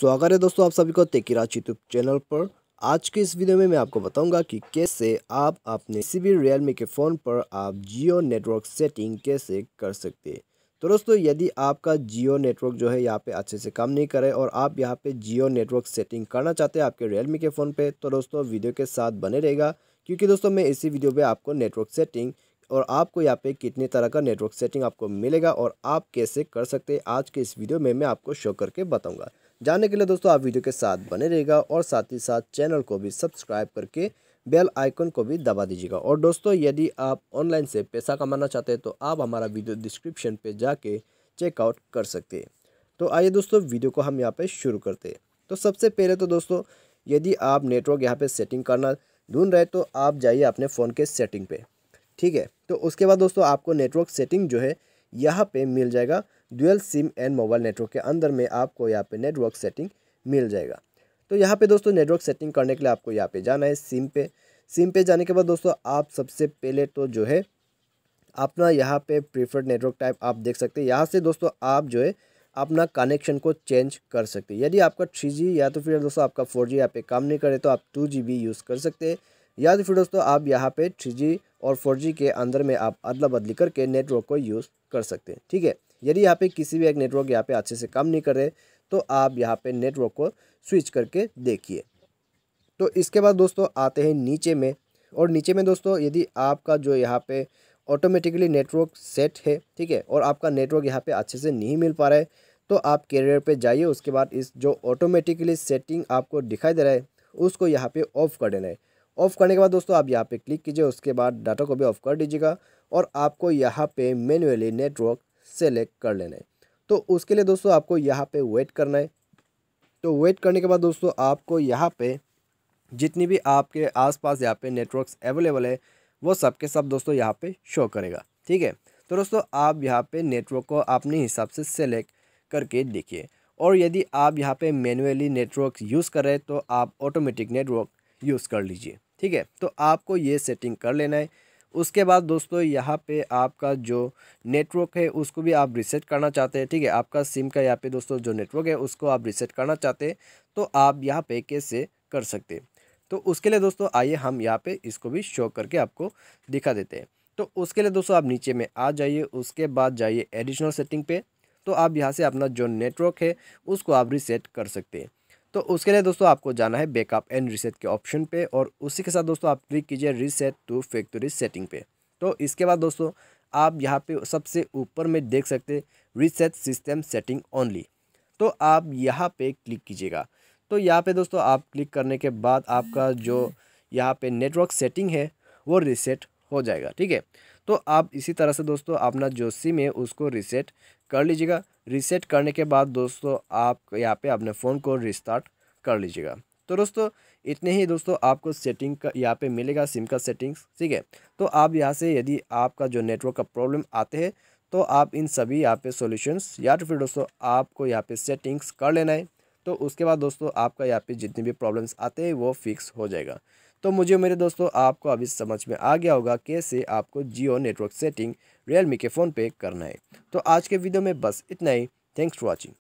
स्वागत है दोस्तों आप सभी को तेकिराची यूट्यूब चैनल पर आज के इस वीडियो में मैं आपको बताऊंगा कि कैसे आप अपने किसी भी रियलमी के फ़ोन पर आप जियो नेटवर्क सेटिंग कैसे कर सकते हैं तो दोस्तों यदि आपका जियो नेटवर्क जो है यहाँ पे अच्छे से काम नहीं करे और आप यहाँ पे जियो नेटवर्क सेटिंग करना चाहते हैं आपके रियलमी के फ़ोन पर तो दोस्तों वीडियो के साथ बने रहेगा क्योंकि दोस्तों मैं इसी वीडियो पर आपको नेटवर्क सेटिंग और आपको यहाँ पे कितने तरह का नेटवर्क सेटिंग आपको मिलेगा और आप कैसे कर सकते हैं आज के इस वीडियो में मैं आपको शो करके बताऊँगा जानने के लिए दोस्तों आप वीडियो के साथ बने रहेगा और साथ ही साथ चैनल को भी सब्सक्राइब करके बेल आइकन को भी दबा दीजिएगा और दोस्तों यदि आप ऑनलाइन से पैसा कमाना चाहते हैं तो आप हमारा वीडियो डिस्क्रिप्शन पर जाके चेकआउट कर सकते हैं तो आइए दोस्तों वीडियो को हम यहाँ पर शुरू करते हैं तो सबसे पहले तो दोस्तों यदि आप नेटवर्क यहाँ पर सेटिंग करना ढूंढ रहे तो आप जाइए अपने फ़ोन के सेटिंग पे ठीक है तो उसके बाद दोस्तों आपको नेटवर्क सेटिंग जो है यहाँ पे मिल जाएगा dual SIM and mobile network के अंदर में आपको यहाँ पे नेटवर्क सेटिंग मिल जाएगा तो यहाँ पे दोस्तों नेटवर्क सेटिंग करने के लिए आपको यहाँ पे जाना है सिम पे सिम पे जाने के बाद दोस्तों आप सबसे पहले तो जो है अपना यहाँ पे प्रीफर्ड नेटवर्क टाइप आप देख सकते हैं यहाँ से दोस्तों आप जो है अपना कनेक्शन को चेंज कर सकते हैं यदि आपका थ्री या तो फिर दोस्तों आपका फोर जी यहाँ पे काम नहीं करे तो आप टू यूज़ कर सकते हैं या तो फिर दोस्तों आप यहाँ पे थ्री और फोर के अंदर में आप अदला बदली करके नेटवर्क को यूज़ कर सकते हैं ठीक है यदि यहाँ पे किसी भी एक नेटवर्क यहाँ पे अच्छे से काम नहीं कर रहे तो आप यहाँ पे नेटवर्क को स्विच करके देखिए तो इसके बाद दोस्तों आते हैं नीचे में और नीचे में दोस्तों यदि आपका जो यहाँ पे ऑटोमेटिकली नेटवर्क सेट है ठीक है और आपका नेटवर्क यहाँ पे अच्छे से नहीं मिल पा रहा है तो आप कैरियर पर जाइए उसके बाद इस जो ऑटोमेटिकली सेटिंग आपको दिखाई दे रहा है उसको यहाँ पर ऑफ कर देना है ऑफ़ करने के बाद दोस्तों आप यहाँ पे क्लिक कीजिए उसके बाद डाटा को भी ऑफ़ कर दीजिएगा और आपको यहाँ पे मैन्युअली नेटवर्क सेलेक्ट कर लेना है तो उसके लिए दोस्तों आपको यहाँ पे वेट करना है तो वेट करने के बाद दोस्तों आपको यहाँ पे जितनी भी आपके आसपास यहाँ पे नेटवर्क अवेलेबल है वो सब के सब दोस्तों यहाँ पर शो करेगा ठीक है तो दोस्तों आप यहाँ पर नेटवर्क को अपने हिसाब से सेलेक्ट करके देखिए और यदि आप यहाँ पे मैनुअली नेटवर्क यूज़ करें तो आप ऑटोमेटिक नेटवर्क यूज़ कर लीजिए ठीक है तो आपको ये सेटिंग कर लेना है उसके बाद दोस्तों यहाँ पे आपका जो नेटवर्क है उसको भी आप रिसेट करना चाहते हैं ठीक है आपका सिम का यहाँ पे दोस्तों जो नेटवर्क है उसको आप रिसेट करना चाहते हैं तो आप यहाँ पे कैसे कर सकते हैं तो उसके लिए दोस्तों आइए हम यहाँ पे इसको भी शो करके आपको दिखा देते हैं तो उसके लिए दोस्तों आप नीचे में आ जाइए उसके बाद जाइए एडिशनल सेटिंग पे तो आप यहाँ से अपना जो नेटवर्क है उसको आप रिसेट कर सकते हैं तो उसके लिए दोस्तों आपको जाना है बैकअप एंड रीसेट के ऑप्शन पे और उसी के साथ दोस्तों आप क्लिक कीजिए रीसेट टू फैक्ट्री सेटिंग पे तो इसके बाद दोस्तों आप यहाँ पे सबसे ऊपर में देख सकते रीसेट सिस्टम सेटिंग ओनली तो आप यहाँ पे क्लिक कीजिएगा तो यहाँ पे दोस्तों आप क्लिक करने के बाद आपका जो यहाँ पे नेटवर्क सेटिंग है वो रीसेट हो जाएगा ठीक है तो आप इसी तरह से दोस्तों अपना जो सिम है उसको रिसेट कर लीजिएगा रिसेट करने के बाद दोस्तों आप यहाँ पे अपने फ़ोन को रिस्टार्ट कर लीजिएगा तो दोस्तों इतने ही दोस्तों आपको सेटिंग का यहाँ पे मिलेगा सिम का सेटिंग्स ठीक है तो आप यहाँ से यदि आपका जो नेटवर्क का प्रॉब्लम आते हैं तो आप इन सभी यहाँ पे सॉल्यूशंस या तो फिर दोस्तों आपको यहाँ पे सेटिंग्स कर लेना है तो उसके बाद दोस्तों आपका यहाँ पे जितनी भी प्रॉब्लम्स आते हैं वो फिक्स हो जाएगा तो मुझे मेरे दोस्तों आपको अभी समझ में आ गया होगा कैसे आपको जियो नेटवर्क सेटिंग रियलमी के फ़ोन पे करना है तो आज के वीडियो में बस इतना ही थैंक्स फॉर वॉचिंग